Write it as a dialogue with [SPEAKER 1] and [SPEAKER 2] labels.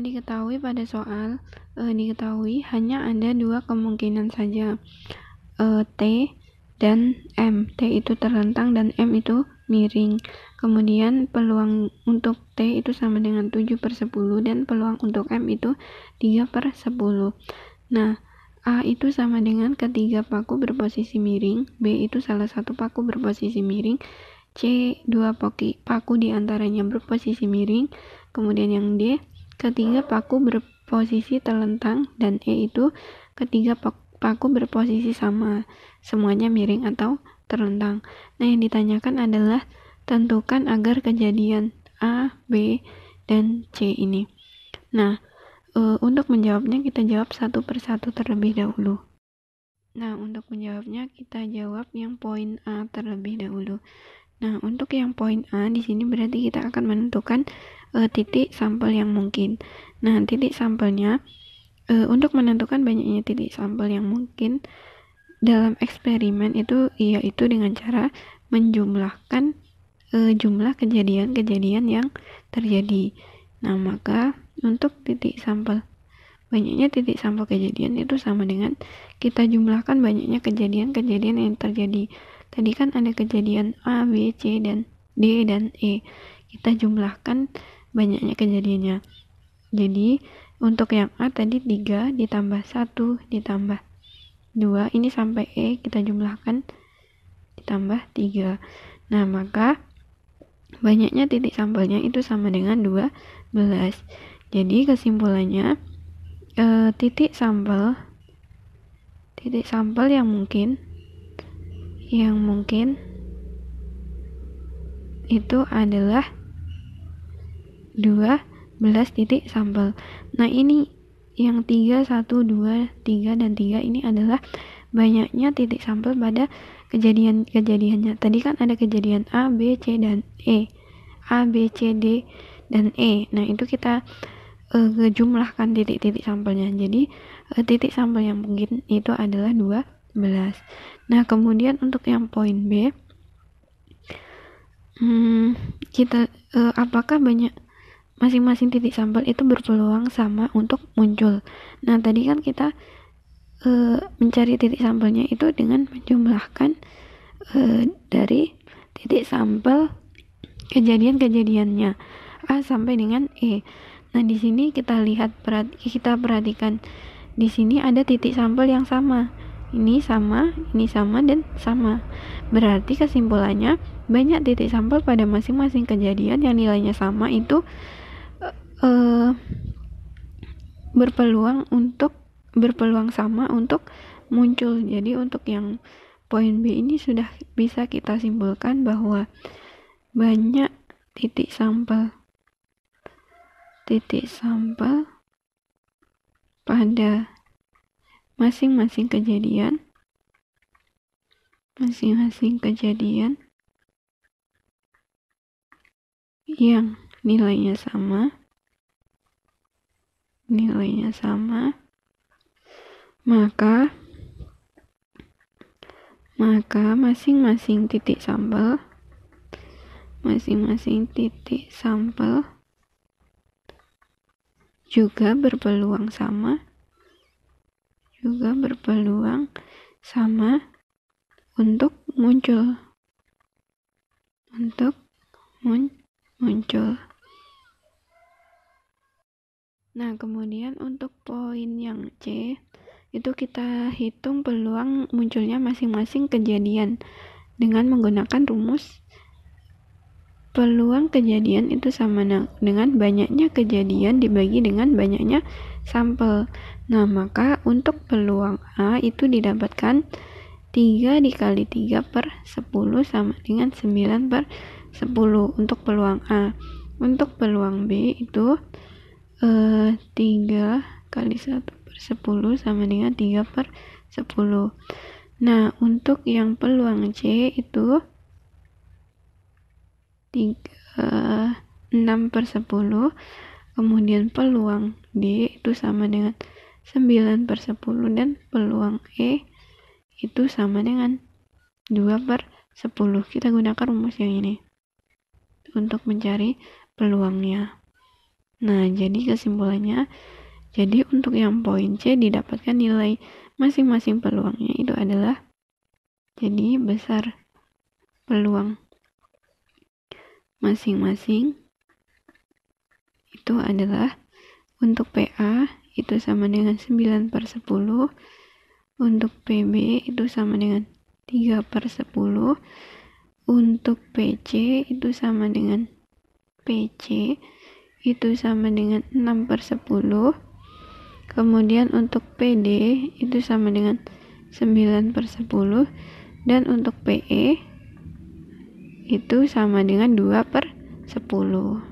[SPEAKER 1] diketahui pada soal e, diketahui hanya ada dua kemungkinan saja. E, T dan M. T itu terentang dan M itu miring. Kemudian peluang untuk T itu sama dengan 7 per 10 dan peluang untuk M itu 3 per 10. Nah, A itu sama dengan ketiga paku berposisi miring, B itu salah satu paku berposisi miring, C dua paku, paku diantaranya berposisi miring, kemudian yang D Ketiga, paku berposisi terlentang dan E itu ketiga paku berposisi sama, semuanya miring atau terlentang. Nah, yang ditanyakan adalah tentukan agar kejadian A, B, dan C ini. Nah, e, untuk menjawabnya kita jawab satu persatu terlebih dahulu. Nah, untuk menjawabnya kita jawab yang poin A terlebih dahulu. Nah, untuk yang poin A di sini berarti kita akan menentukan e, titik sampel yang mungkin. Nah, titik sampelnya e, untuk menentukan banyaknya titik sampel yang mungkin dalam eksperimen itu yaitu dengan cara menjumlahkan e, jumlah kejadian-kejadian yang terjadi. Nah, maka untuk titik sampel banyaknya titik sampel kejadian itu sama dengan kita jumlahkan banyaknya kejadian-kejadian yang terjadi tadi kan ada kejadian A, B, C, dan D, dan E. Kita jumlahkan banyaknya kejadiannya. Jadi, untuk yang A tadi 3 ditambah 1 ditambah 2. Ini sampai E kita jumlahkan ditambah 3. Nah, maka banyaknya titik sampelnya itu sama dengan 12. Jadi, kesimpulannya e, titik sampel titik sampel yang mungkin yang mungkin itu adalah 12 titik sampel. Nah, ini yang 3, 1, 2, 3, dan 3 ini adalah banyaknya titik sampel pada kejadian-kejadiannya. Tadi kan ada kejadian A, B, C, dan E. A, B, C, D, dan E. Nah, itu kita uh, eh, jumlahkan titik-titik sampelnya. Jadi, uh, titik sampel yang mungkin itu adalah 2 Nah, kemudian untuk yang poin B, hmm, kita eh, apakah banyak masing-masing titik sampel itu berpeluang sama untuk muncul. Nah, tadi kan kita eh, mencari titik sampelnya itu dengan menjumlahkan eh, dari titik sampel kejadian-kejadiannya A sampai dengan E. Nah, di sini kita lihat kita perhatikan di sini ada titik sampel yang sama ini sama, ini sama, dan sama. Berarti kesimpulannya, banyak titik sampel pada masing-masing kejadian yang nilainya sama itu uh, uh, berpeluang untuk berpeluang sama untuk muncul. Jadi untuk yang poin B ini sudah bisa kita simpulkan bahwa banyak titik sampel titik sampel pada masing-masing kejadian masing-masing kejadian yang nilainya sama nilainya sama maka maka masing-masing titik sampel masing-masing titik sampel juga berpeluang sama juga berpeluang sama untuk muncul untuk mun muncul nah kemudian untuk poin yang C itu kita hitung peluang munculnya masing-masing kejadian dengan menggunakan rumus peluang kejadian itu sama dengan banyaknya kejadian dibagi dengan banyaknya sampel. Nah, maka untuk peluang A itu didapatkan 3 dikali 3 per 10 sama dengan 9 per 10 untuk peluang A. Untuk peluang B itu eh, 3 kali 1 per 10 sama dengan 3 per 10. Nah, untuk yang peluang C itu tiga 6 per 10 kemudian peluang D itu sama dengan 9 per 10 dan peluang E itu sama dengan 2 per 10 kita gunakan rumus yang ini untuk mencari peluangnya nah jadi kesimpulannya jadi untuk yang poin C didapatkan nilai masing-masing peluangnya itu adalah jadi besar peluang masing-masing itu adalah untuk PA itu sama dengan 9 per 10 untuk PB itu sama dengan 3 per 10 untuk PC itu sama dengan PC itu sama dengan 6 per 10 kemudian untuk PD itu sama dengan 9 per 10 dan untuk PE itu sama dengan 2 per 10